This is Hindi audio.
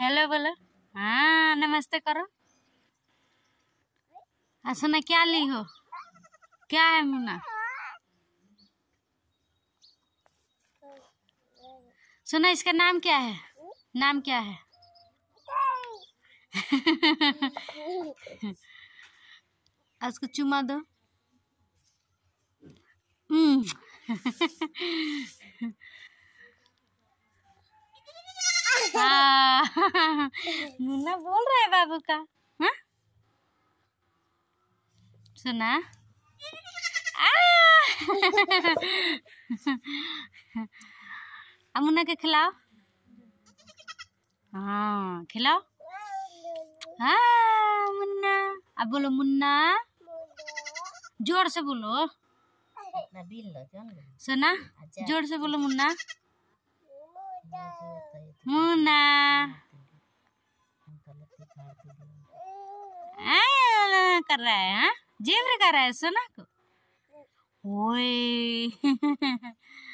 हेलो बोलो हाँ नमस्ते करो आ हाँ, क्या ली हो क्या है मुना सुना इसका नाम क्या है नाम क्या है उसको चुमा दो हम्म। हाँ मुन्ना बोल रहा है बाबू का हा? सुना अब मुन्ना के खिलाओ हाँ खिलाओ हाँ, मुन्ना अब बोलो मुन्ना जोर से बोलो सुना अच्छा। जोर से बोलो मुन्ना मुन्ना हाँ, कर रहा है हाँ जेवर कर रहा है सोना को ओए